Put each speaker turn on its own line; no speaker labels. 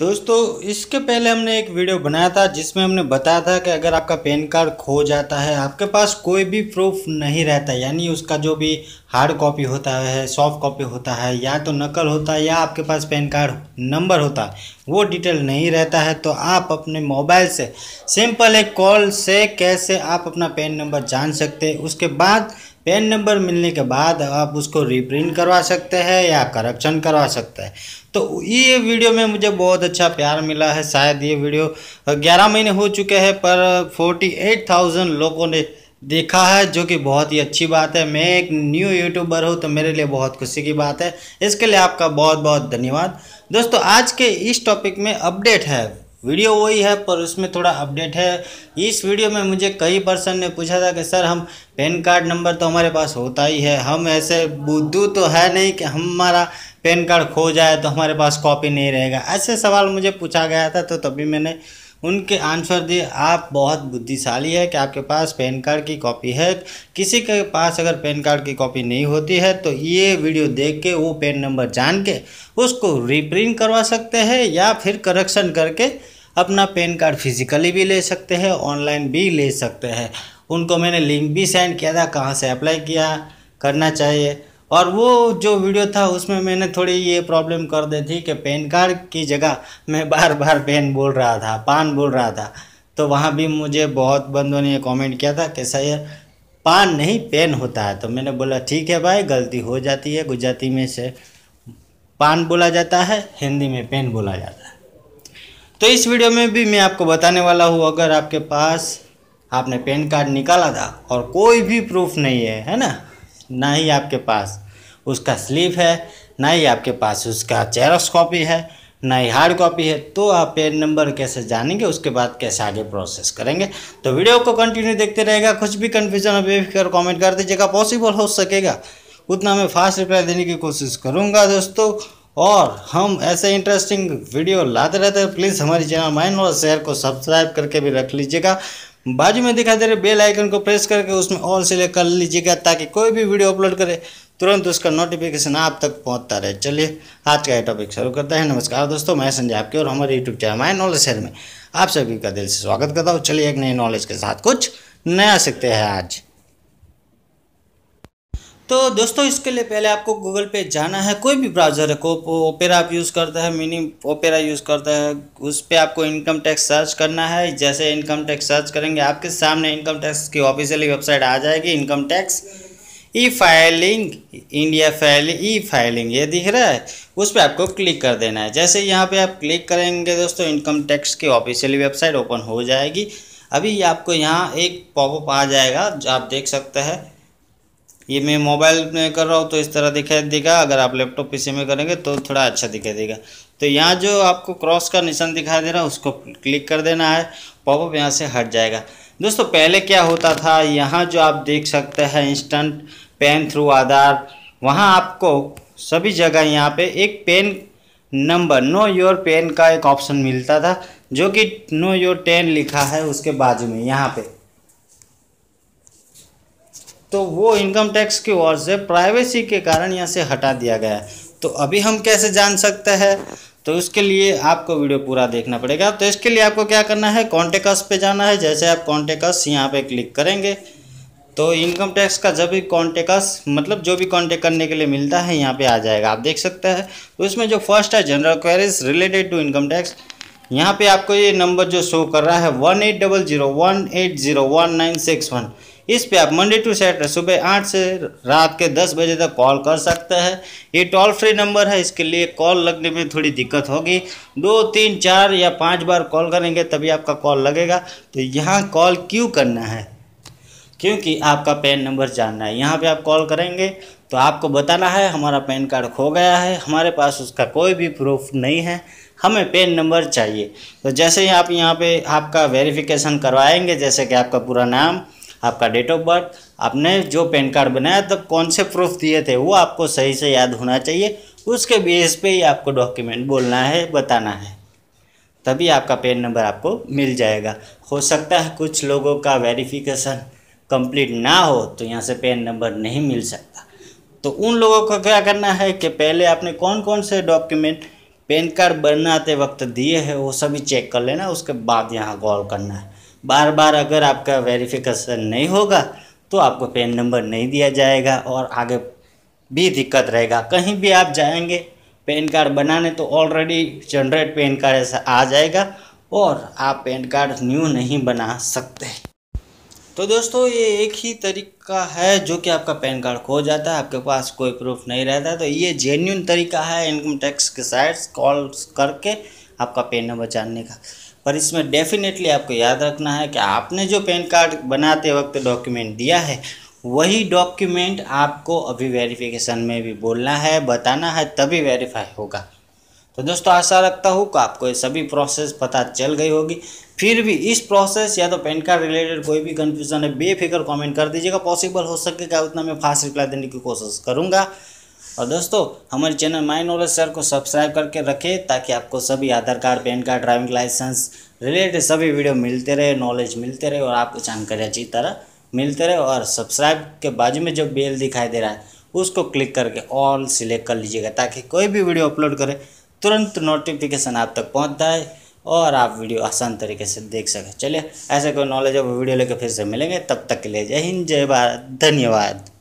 दोस्तों इसके पहले हमने एक वीडियो बनाया था जिसमें हमने बताया था कि अगर आपका पैन कार्ड खो जाता है आपके पास कोई भी प्रूफ नहीं रहता यानी उसका जो भी हार्ड कॉपी होता है सॉफ्ट कॉपी होता है या तो नकल होता है या आपके पास पैन कार्ड नंबर होता है वो डिटेल नहीं रहता है तो आप अपने मोबाइल से सिंपल एक कॉल से कैसे आप अपना पैन नंबर जान सकते उसके बाद पेन नंबर मिलने के बाद आप उसको रिप्रिंट करवा सकते हैं या करेक्शन करवा सकते हैं तो ये वीडियो में मुझे बहुत अच्छा प्यार मिला है शायद ये वीडियो 11 महीने हो चुके हैं पर 48,000 लोगों ने देखा है जो कि बहुत ही अच्छी बात है मैं एक न्यू यूट्यूबर हूँ तो मेरे लिए बहुत खुशी की बात है इसके लिए आपका बहुत बहुत धन्यवाद दोस्तों आज के इस टॉपिक में अपडेट है वीडियो वही है पर उसमें थोड़ा अपडेट है इस वीडियो में मुझे कई पर्सन ने पूछा था कि सर हम पैन कार्ड नंबर तो हमारे पास होता ही है हम ऐसे बुद्धू तो है नहीं कि हमारा पैन कार्ड खो जाए तो हमारे पास कॉपी नहीं रहेगा ऐसे सवाल मुझे पूछा गया था तो तभी मैंने उनके आंसर दिए आप बहुत बुद्धिशाली है कि आपके पास पैन कार्ड की कॉपी है किसी के पास अगर पैन कार्ड की कॉपी नहीं होती है तो ये वीडियो देख के वो पैन नंबर जान के उसको रिप्रिंट करवा सकते हैं या फिर करेक्शन करके अपना पेन कार्ड फिजिकली भी ले सकते हैं ऑनलाइन भी ले सकते हैं उनको मैंने लिंक भी सेंड किया था कहाँ से अप्लाई किया करना चाहिए और वो जो वीडियो था उसमें मैंने थोड़ी ये प्रॉब्लम कर दी थी कि पेन कार्ड की जगह मैं बार बार पेन बोल रहा था पान बोल रहा था तो वहाँ भी मुझे बहुत बंदों ने कमेंट किया था कि सर पान नहीं पेन होता है तो मैंने बोला ठीक है भाई गलती हो जाती है गुजराती में से पान बोला जाता है हिंदी में पेन बोला जाता है तो इस वीडियो में भी मैं आपको बताने वाला हूँ अगर आपके पास आपने पैन कार्ड निकाला था और कोई भी प्रूफ नहीं है है ना ना ही आपके पास उसका स्लीप है ना ही आपके पास उसका चेरक्स कॉपी है ना ही हार्ड कॉपी है तो आप पेन नंबर कैसे जानेंगे उसके बाद कैसे आगे प्रोसेस करेंगे तो वीडियो को कंटिन्यू देखते रहेगा कुछ भी कन्फ्यूजन और बेफिक्र कॉमेंट कर दीजिएगा पॉसिबल हो सकेगा उतना मैं फास्ट रिप्लाई देने की कोशिश करूँगा दोस्तों और हम ऐसे इंटरेस्टिंग वीडियो लाते रहते हैं प्लीज़ हमारे चैनल माइन और शेयर को सब्सक्राइब करके भी रख लीजिएगा बाजू में दिखाई दे रहे बेल आइकन को प्रेस करके उसमें ऑल सिलेक्ट कर लीजिएगा ताकि कोई भी वीडियो अपलोड करे तुरंत उसका नोटिफिकेशन आप तक पहुंचता रहे चलिए आज का ये टॉपिक शुरू करते हैं नमस्कार दोस्तों मैं संजय आपके और हमारे YouTube channel mine knowledge share में आप सभी का दिल से स्वागत करता हूँ चलिए एक नई नॉलेज के साथ कुछ नया सीखते हैं आज तो दोस्तों इसके लिए पहले आपको गूगल पे जाना है कोई भी ब्राउज़र है को ओपेरा आप यूज़ करता है मिनी ओपेरा यूज़ करता है उस पर आपको इनकम टैक्स सर्च करना है जैसे इनकम टैक्स सर्च करेंगे आपके सामने इनकम टैक्स की ऑफिशियली वेबसाइट आ जाएगी income tax e filing India file e filing ये दिख रहा है उस पर आपको क्लिक कर देना है जैसे यहाँ पर आप क्लिक करेंगे दोस्तों इनकम टैक्स की ऑफिशियली वेबसाइट ओपन हो जाएगी अभी आपको यहाँ एक पॉपअप आ जाएगा जो आप देख सकते हैं ये मैं मोबाइल में कर रहा हूँ तो इस तरह दिखाई देगा अगर आप लैपटॉप पीसी में करेंगे तो थोड़ा अच्छा दिखाई देगा तो यहाँ जो आपको क्रॉस का निशान दिखाई दे रहा है उसको क्लिक कर देना है पॉपअप यहाँ से हट जाएगा दोस्तों पहले क्या होता था यहाँ जो आप देख सकते हैं इंस्टेंट पेन थ्रू आधार वहाँ आपको सभी जगह यहाँ पे एक PAN number know your PAN का एक ऑप्शन मिलता था जो कि नो योर टेन लिखा है उसके बाजू में यहाँ पे तो वो इनकम टैक्स की ओर से प्राइवेसी के कारण यहाँ से हटा दिया गया है तो अभी हम कैसे जान सकते हैं तो उसके लिए आपको वीडियो पूरा देखना पड़ेगा तो इसके लिए आपको क्या करना है कॉन्टेक्स पे जाना है जैसे आप कॉन्टेक्स यहाँ पे क्लिक करेंगे तो इनकम टैक्स का जब भी कॉन्टेक्स मतलब जो भी कॉन्टेक्ट करने के लिए मिलता है यहाँ पे आ जाएगा आप देख सकते हैं तो जो फर्स्ट है general queries related to income tax यहाँ पर आपको ये नंबर जो शो कर रहा है one eight double zero one eight zero one nine six one इस पे आप मंडे टू सैटरडे सुबह आठ से रात के दस बजे तक कॉल कर सकते हैं ये टोल फ्री नंबर है इसके लिए कॉल लगने में थोड़ी दिक्कत होगी दो तीन चार या पाँच बार कॉल करेंगे तभी आपका कॉल लगेगा तो यहाँ कॉल क्यों करना है क्योंकि आपका पैन नंबर जानना है यहाँ पे आप कॉल करेंगे तो आपको बताना है हमारा पैन कार्ड खो गया है हमारे पास उसका कोई भी प्रूफ नहीं है हमें पेन नंबर चाहिए तो जैसे ही आप यहाँ पे आपका वेरिफिकेशन करवाएंगे जैसे कि आपका पूरा नाम आपका डेट ऑफ बर्थ आपने जो पैन कार्ड बनाया तब तो कौन से प्रूफ दिए थे वो आपको सही से याद होना चाहिए उसके बेस पे ही आपको डॉक्यूमेंट बोलना है बताना है तभी आपका पेन नंबर आपको मिल जाएगा हो सकता है कुछ लोगों का वेरिफिकेशन कंप्लीट ना हो तो यहाँ से पेन नंबर नहीं मिल सकता तो उन लोगों को क्या करना है कि पहले आपने कौन कौन से डॉक्यूमेंट पेन कार्ड बनाते वक्त दिए हैं वो सभी चेक कर लेना उसके बाद यहाँ कॉल करना है बार बार अगर आपका वेरिफिकेशन नहीं होगा तो आपको पेन नंबर नहीं दिया जाएगा और आगे भी दिक्कत रहेगा कहीं भी आप जाएंगे पेन कार्ड बनाने तो ऑलरेडी जनरेट पेन कार्ड ऐसा आ जाएगा और आप पेन कार्ड न्यू नहीं बना सकते तो दोस्तों ये एक ही तरीका है जो कि आपका पैन कार्ड खो जाता है आपके पास कोई प्रूफ नहीं रहता तो ये जेन्यून तरीका है इनकम टैक्स के साइड कॉल करके आपका पेन नंबर जानने का पर इसमें डेफिनेटली आपको याद रखना है कि आपने जो पैन कार्ड बनाते वक्त डॉक्यूमेंट दिया है वही डॉक्यूमेंट आपको अभी वेरिफिकेशन में भी बोलना है बताना है तभी वेरीफाई होगा तो दोस्तों आशा रखता हूँ कि आपको ये सभी प्रोसेस पता चल गई होगी फिर भी इस प्रोसेस या तो पैन कार्ड रिलेटेड कोई भी कन्फ्यूजन है बेफिक्र कमेंट कर दीजिएगा पॉसिबल हो सकेगा उतना मैं फास्ट रिप्लाई देने की कोशिश करूँगा और दोस्तों हमारे चैनल माई नॉलेज सर को सब्सक्राइब करके रखें ताकि आपको सभी Aadhaar card PAN card driving license related सभी वीडियो मिलते रहे नॉलेज मिलते रहे और आपको जानकारी अच्छी तरह मिलते रहे और सब्सक्राइब के बाजू में जो बेल दिखाई दे रहा है उसको क्लिक करके ऑल सिलेक्ट कर लीजिएगा ताकि कोई भी वीडियो अपलोड करें तुरंत नोटिफिकेशन आप तक पहुँच जाए और आप वीडियो आसान तरीके से देख सकें चलिए ऐसे कोई नॉलेज वीडियो लेकर फिर से मिलेंगे तब तक के लिए जय हिंद जय भारत धन्यवाद